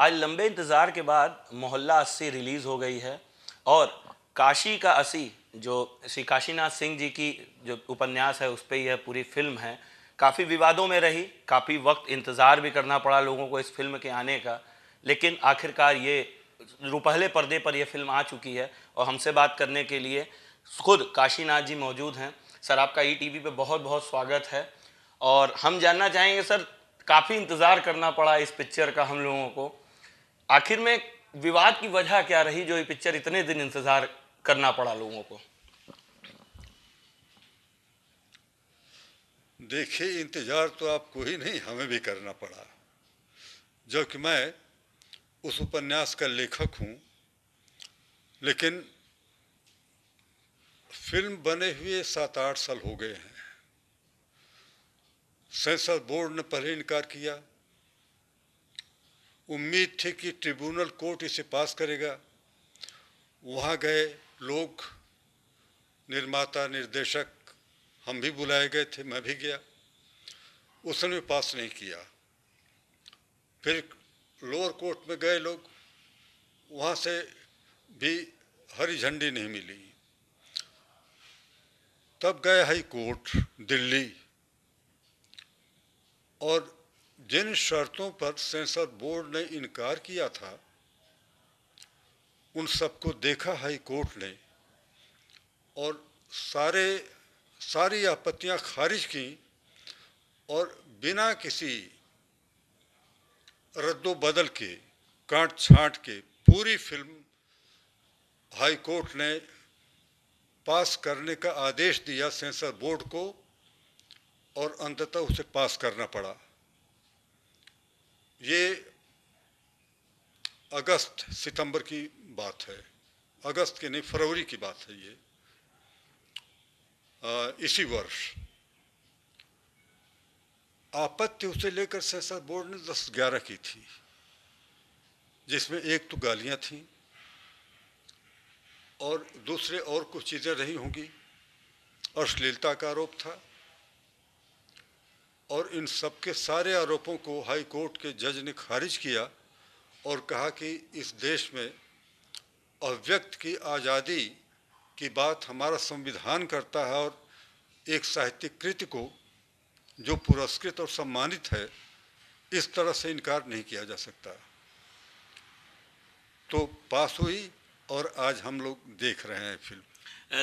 आज लंबे इंतज़ार के बाद मोहल्ला अस्सी रिलीज़ हो गई है और काशी का अस्सी जो श्री काशीनाथ सिंह जी की जो उपन्यास है उस पर यह पूरी फिल्म है काफ़ी विवादों में रही काफ़ी वक्त इंतज़ार भी करना पड़ा लोगों को इस फिल्म के आने का लेकिन आखिरकार ये रुपहले पर्दे पर यह फिल्म आ चुकी है और हमसे बात करने के लिए खुद काशीनाथ जी मौजूद हैं सर आपका ई e टी पे बहुत बहुत स्वागत है और हम जानना चाहेंगे सर काफ़ी इंतज़ार करना पड़ा इस पिक्चर का हम लोगों को आखिर में विवाद की वजह क्या रही जो ये पिक्चर इतने दिन इंतजार करना पड़ा लोगों को देखिए इंतज़ार तो आपको ही नहीं हमें भी करना पड़ा जबकि मैं उस उपन्यास का लेखक हूं लेकिन फिल्म बने हुए सात आठ साल हो गए हैं सेंसर बोर्ड ने पहले इनकार किया उम्मीद थी कि ट्रिब्यूनल कोर्ट इसे पास करेगा वहाँ गए लोग निर्माता निर्देशक हम भी बुलाए गए थे मैं भी गया उसने पास नहीं किया फिर लोअर कोर्ट में गए लोग वहाँ से भी हरी झंडी नहीं मिली तब गए हाई कोर्ट दिल्ली और जिन शर्तों पर सेंसर बोर्ड ने इनकार किया था उन सबको देखा हाई कोर्ट ने और सारे सारी आपत्तियां खारिज की और बिना किसी रद्दो बदल के काट छाँट के पूरी फिल्म हाई कोर्ट ने पास करने का आदेश दिया सेंसर बोर्ड को और अंततः उसे पास करना पड़ा ये अगस्त सितंबर की बात है अगस्त के नहीं फरवरी की बात है ये आ, इसी वर्ष आपत्ति उसे लेकर सेंसर बोर्ड ने दस ग्यारह की थी जिसमें एक तो गालियां थीं और दूसरे और कुछ चीज़ें रही होंगी अश्लीलता का आरोप था और इन सब के सारे आरोपों को हाई कोर्ट के जज ने खारिज किया और कहा कि इस देश में अव्यक्त की आज़ादी की बात हमारा संविधान करता है और एक साहित्यिक कृति को जो पुरस्कृत और सम्मानित है इस तरह से इनकार नहीं किया जा सकता तो पास हुई और आज हम लोग देख रहे हैं फिल्म